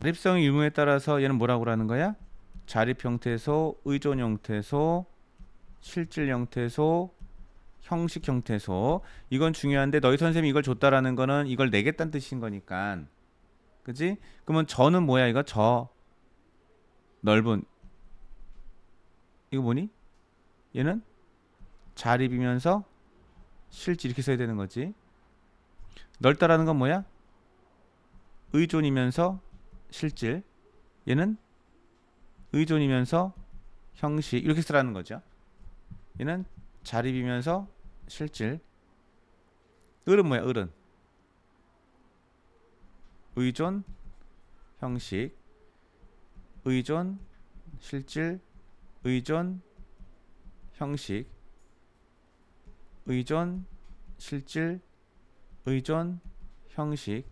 자 립성의 유무에 따라서 얘는 뭐라고 그러는 거야? 자립 형태소, 의존 형태소, 실질 형태소, 형식 형태소. 이건 중요한데 너희 선생님이 이걸 줬다라는 거는 이걸 내겠다는 뜻인 거니까. 그지? 그러면 저는 뭐야 이거? 저 넓은 이거 뭐니? 얘는 자립이면서 실질 이렇게 써야 되는 거지. 넓다라는 건 뭐야? 의존이면서 실질 얘는 의존이면서 형식 이렇게 쓰라는 거죠. 얘는 자립이면서 실질 을은 뭐야 을은 의존 형식 의존 실질 의존 형식 의존 실질 의존 형식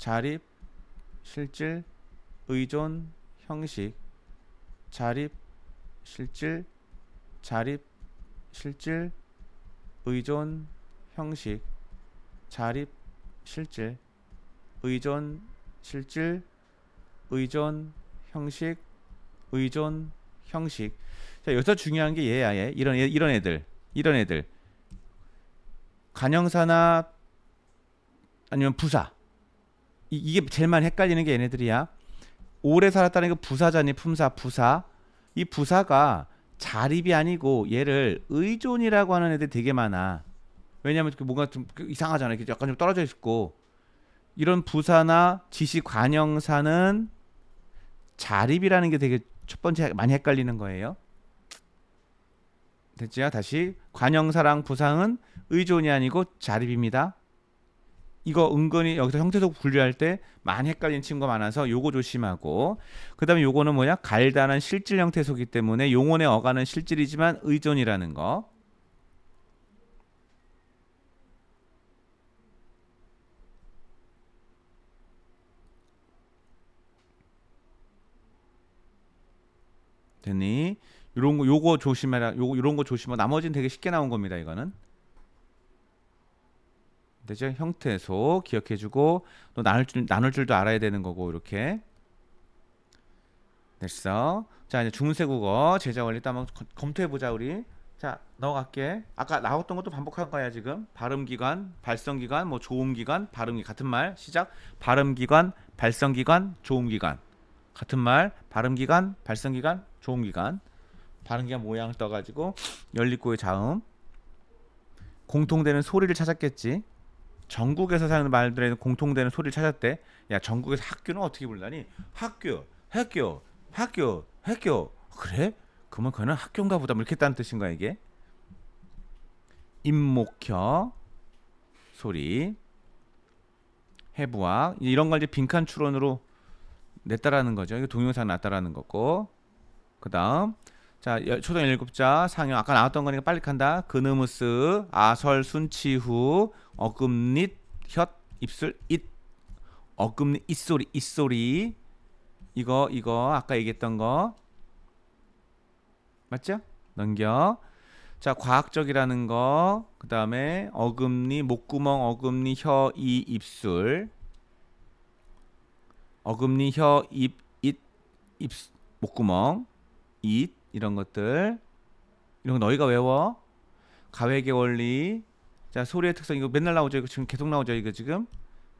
자립, 실질, 의존, 형식, 자립, 실질, 자립, 실질, 의존, 형식, 자립, 실질, 의존, 실질, 의존, 형식, 의존, 형식. 자, 여기서 중요한 게 얘야, 얘. 이런, 애, 이런 애들. 이런 애들. 간형사나 아니면 부사. 이, 게 제일 많이 헷갈리는 게 얘네들이야. 오래 살았다는 게부사자니 그 품사 부사. 이 부사가 자립이 아니고 얘를 의존이라고 하는 애들 되게 많아. 왜냐하면 그 뭔가 좀 그 이상하잖아. 이렇게 약간 좀 떨어져 있고 이런 부사나 지시 관형사는 자립이라는 게 되게 첫 번째 많이 헷갈리는 거예요. 됐지요? 다시 관형사랑 부상은 의존이 아니고 자립입니다. 이거 은근히 여기서 형태소 분류할 때 많이 헷갈리는 친구가 많아서 요거 조심하고 그 다음에 요거는 뭐냐 갈다는 실질 형태소기 때문에 용언의 어가는 실질이지만 의존이라는 거 됐니? 요런 거 요거 조심해라 요 요런 거 조심하고 나머지는 되게 쉽게 나온 겁니다 이거는 되죠? 형태소 기억해주고 또 나눌 줄 나눌 줄도 알아야 되는 거고 이렇게 됐어. 자 이제 중세 국어 제자 원리 또 한번 검토해 보자 우리. 자 넘어갈게. 아까 나왔던 것도 반복한 거야 지금. 발음 기관, 발성 기관, 뭐 조음 기관, 발음 기 같은 말 시작. 발음 기관, 발성 기관, 조음 기관 같은 말. 발음 기관, 발성 기관, 조음 기관. 발음 기관 모양을 떠가지고 열리고의 자음. 공통되는 소리를 찾았겠지. 전국에서 사는 말들에 공통되는 소리를 찾았대. 야, 전국에서 학교는 어떻게 불르다니 학교, 학교, 학교, 학교. 그래? 그러면 그는 학교인가 보다. 뭐 이렇게 했다는 뜻인가 이게? 임목혀 소리 해부학 이런 걸 이제 빈칸 추론으로 냈다라는 거죠. 이게 동영상 났다라는 거고. 그다음 자, 초등 일곱자 상형 아까 나왔던 거니까 빨리 간다. 그느무스, 아설, 순치후, 어금릿, 혓, 입술, 잇. 어금릿 잇소리, 잇소리. 이거 이거 아까 얘기했던 거. 맞죠? 넘겨. 자, 과학적이라는 거. 그다음에 어금니, 목구멍, 어금니, 혀, 이, 입술. 어금니, 혀, 입, 잇, 입 목구멍, 잇. 이런 것들 이런 거 너희가 외워 가외계 원리 자 소리의 특성 이거 맨날 나오죠 이거 지금 계속 나오죠 이거 지금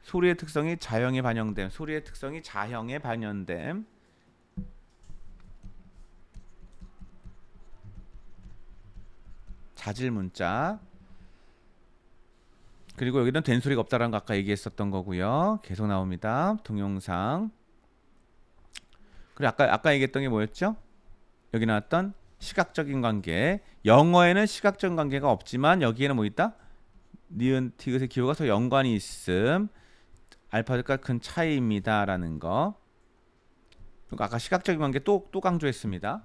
소리의 특성이 자형에 반영됨 소리의 특성이 자형에 반영됨 자질 문자 그리고 여기는 된 소리가 없다라는 거 아까 얘기했었던 거고요. 계속 나옵니다. 동영상. 그리고 아까 아까 얘기했던 게 뭐였죠? 여기 나왔던 시각적인 관계 영어에는 시각적인 관계가 없지만 여기에는 뭐 있다? 니은 티귿의 기호가 서 연관이 있음 알파벳과 큰 차이입니다 라는 거 아까 시각적인 관계 또, 또 강조했습니다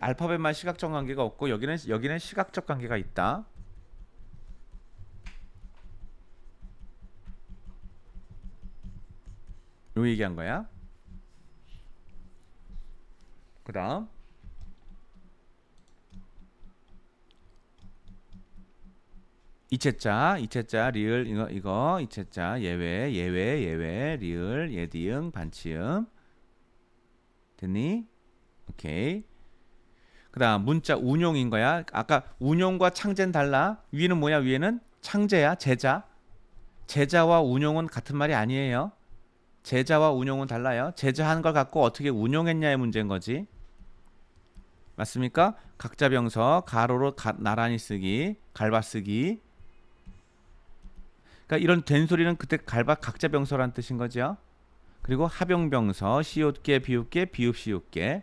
알파벳만 시각적 관계가 없고 여기는 여기는 시각적 관계가 있다 요 얘기한 거야 그 다음 이체자, 이체자, 리을 이거 이거 이체자 예외 예외 예외 리을 예디응 반치음 됐니? 오케이. 그다음 문자 운용인 거야. 아까 운용과 창제는 달라. 위는 뭐냐? 위에는 창제야 제자. 제자와 운용은 같은 말이 아니에요. 제자와 운용은 달라요. 제자한 걸 갖고 어떻게 운용했냐의 문제인 거지. 맞습니까? 각자병서 가로로 가, 나란히 쓰기, 갈바쓰기 그러니까 이런 된소리는 그때 갈바 각자 병서란 뜻인 거죠. 그리고 하병병서, 시옷계, 비웃계 비읍시옷계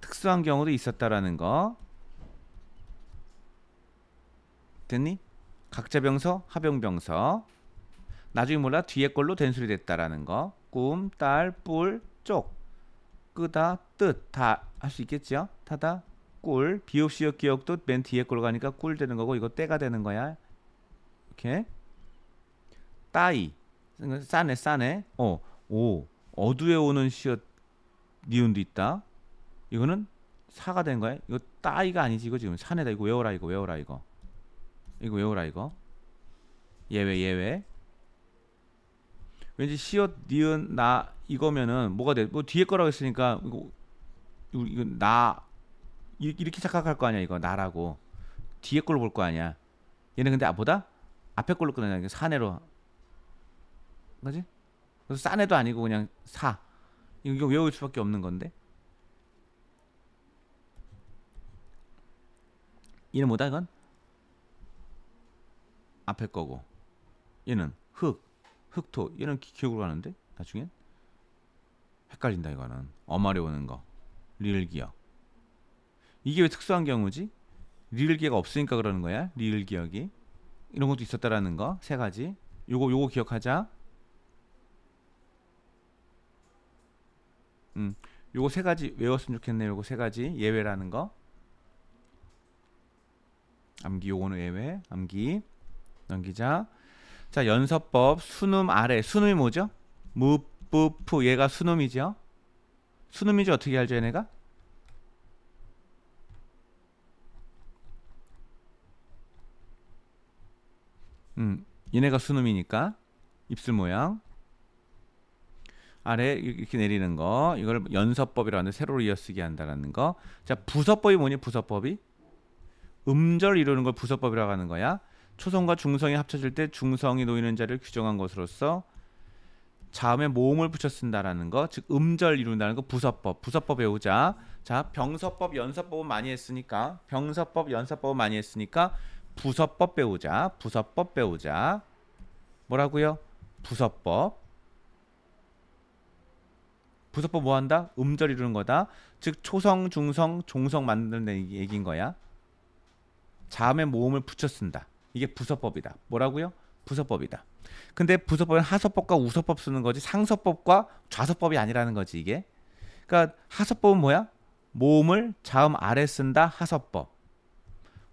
특수한 경우도 있었다라는 거. 됐니? 각자 병서, 하병병서. 나중에 몰라 뒤에 걸로 된소리 됐다라는 거. 꿈, 딸, 뿔, 쪽. 끄다, 뜻, 다 할 수 있겠죠? 타다, 꿀. 비읍시옷 기억도 맨 뒤에 걸 가니까 꿀 되는 거고 이거 때가 되는 거야. 이렇게. 따이 싸네 싸네 어오 어두에 오는 시옷 니운도 있다 이거는 사가 된 거야 이거 따이가 아니지 이거 지금 산에다 이거 외워라 이거 외워라 이거 이거 외워라 이거 예외 예외 왠지 시옷 니은 나 이거면은 뭐가 돼 뭐 뒤에 거라고 했으니까 이거 이거 나 이렇게 착각할 거 아니야 이거 나라고 뒤에 걸로 볼 거 아니야 얘는 근데 아 보다 앞에 걸로 끊어야 산에로 그지? 그래서 싼 애도 아니고 그냥 사. 이거 외울 수밖에 없는 건데. 얘는 뭐다 이건? 앞에 거고. 얘는 흙, 흙토. 얘는 기억으로 가는데 나중엔 헷갈린다 이거는. 어마려우는 거. 리을기어. 이게 왜 특수한 경우지? 리을기어가 없으니까 그러는 거야. 리을기억이. 이런 것도 있었다라는 거. 세 가지. 요거 요거 기억하자. 음, 요거 세 가지 외웠으면 좋겠네요. 요거 세 가지 예외라는 거. 암기 요거는 예외. 암기 넘기자. 자 연서법 수능 아래 수능이 뭐죠? 무뿌푸 얘가 수능이죠. 수능이죠 어떻게 알죠 얘네가? 음, 얘네가 수능이니까 입술 모양 아래 이렇게 내리는 거 이걸 연서법이라고 하는데 세로로 이어쓰기 한다라는 거. 자 부서법이 뭐니 부서법이? 음절 이루는 걸 부서법이라고 하는 거야. 초성과 중성이 합쳐질 때 중성이 놓이는 자를 규정한 것으로서 자음에 모음을 붙여 쓴다라는 거, 즉 음절 이룬다는 거 부서법, 부서법 배우자. 자, 병서법, 연서법은 많이 했으니까 병서법, 연서법은 많이 했으니까 부서법 배우자, 부서법 배우자. 뭐라고요? 부서법. 부서법 뭐 한다? 음절 이루는 거다. 즉 초성, 중성, 종성 만드는 얘기인 거야. 자음에 모음을 붙여 쓴다. 이게 부서법이다. 뭐라고요? 부서법이다. 근데 부서법은 하서법과 우서법 쓰는 거지 상서법과 좌서법이 아니라는 거지 이게. 그러니까 하서법은 뭐야? 모음을 자음 아래 쓴다 하서법.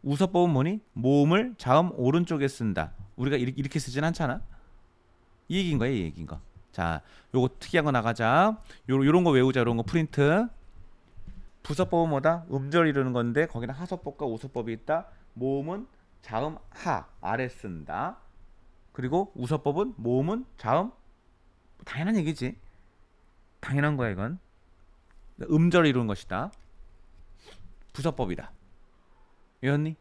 우서법은 뭐니? 모음을 자음 오른쪽에 쓴다. 우리가 이렇게 쓰진 않잖아. 이 얘기인 거야, 이 얘기인 거. 자, 요거 특이한 거 나가자. 요 요런 거 외우자. 요런 거 프린트. 부서법은 뭐다? 음절 이루는 건데 거기는 하서법과 우서법이 있다. 모음은 자음 하 아래 쓴다. 그리고 우서법은 모음은 자음 당연한 얘기지. 당연한 거야 이건. 음절 이루는 것이다. 부서법이다. 이해했니?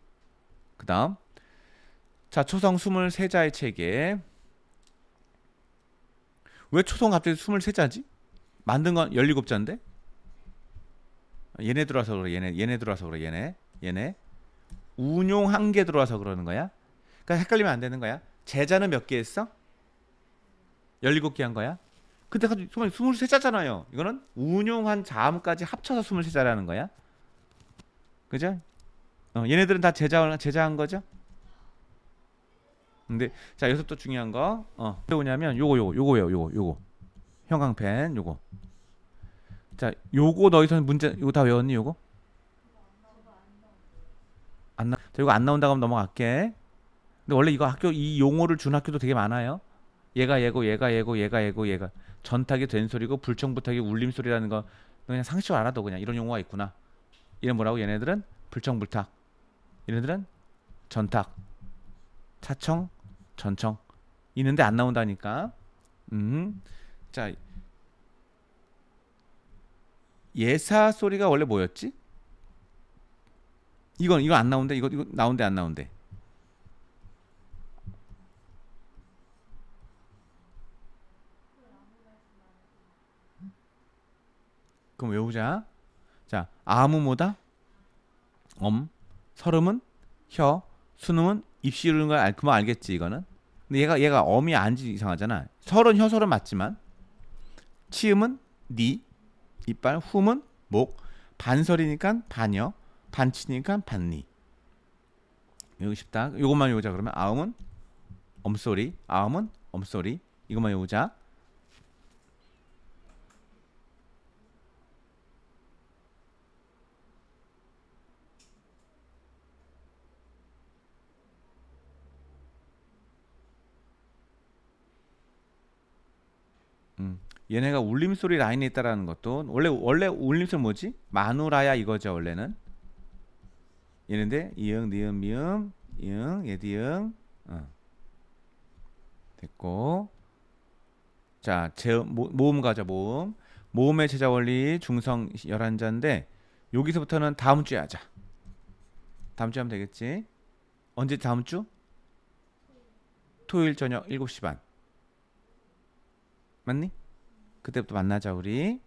그 다음 자 초성 23자의 책에 왜 초성 갑자기 23자지? 만든 건 17자인데? 얘네 들어와서 그래. 얘네 얘네 들어와서 그래. 얘네. 얘네. 운용 한 개 들어와서 그러는 거야. 그러니까 헷갈리면 안 되는 거야. 제자는 몇 개 했어? 17개 한 거야. 근데 소만 23자잖아요. 이거는 운용한 자음까지 합쳐서 23자라는 거야. 그죠? 어, 얘네들은 다 제자 제자한 거죠? 근데 자 여기서 또 중요한 거 어. 뭐냐면 요거 요거 요거예요. 요거 요거 형광펜 요거. 자 요거 너희선 문제 요거 다 외웠니 요거? 안 나. 자 요거 안 나온다고 하면 넘어갈게. 근데 원래 이거 학교 이 용어를 준 학교도 되게 많아요. 얘가 얘고 얘가 얘고 얘가 얘고 얘가 전탁이 된 소리고 불청불탁이 울림 소리라는 거 그냥 상식으로 알아도 그냥 이런 용어가 있구나. 이런 뭐라고 얘네들은 불청불탁. 얘네들은 전탁. 차청 전청 있는데 안 나온다니까. 음. 자. 예사 소리가 원래 뭐였지? 이건 이거 안 나온대. 이거 이거 나온대 안 나온대. 그럼 외우자. 자, 아무 뭐다? 엄. 설음은 혀. 수능은 입시르는 걸 알, 그만 알겠지 이거는. 근데 얘가 얘가 어미 안지 이상하잖아. 설은 혀설은 맞지만 치음은 니 이빨 h u 은목 반설이니까 반여 반치니까 반니. 여기 쉽다. 요것만 외우자 그러면 아음은 엄소리, 아음은 엄소리. 이것만 외우자. 음. 얘네가 울림소리 라인에 있다라는 것도 원래 원래 울림소리 뭐지? 마누라야 이거죠 원래는 얘는데 이응 니은 미응 이응 예디응 어. 됐고 자제 모, 모음 가자 모음 모음의 제자 원리 중성 11자인데 여기서부터는 다음 주에 하자 다음 주에 하면 되겠지 언제 다음 주? 토요일 저녁 7시 반 맞니? 그때부터 만나자 우리.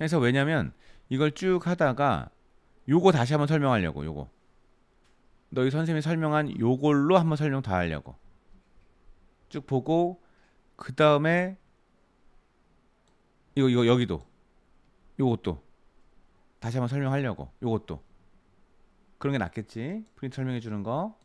해서 왜냐면 이걸 쭉 하다가 요거 다시 한번 설명하려고 요거. 너희 선생님이 설명한 요걸로 한번 설명 다 하려고. 쭉 보고 그 다음에 이거 이거 여기도 요것도 다시 한번 설명하려고 요것도 그런 게 낫겠지 프린트 설명해 주는 거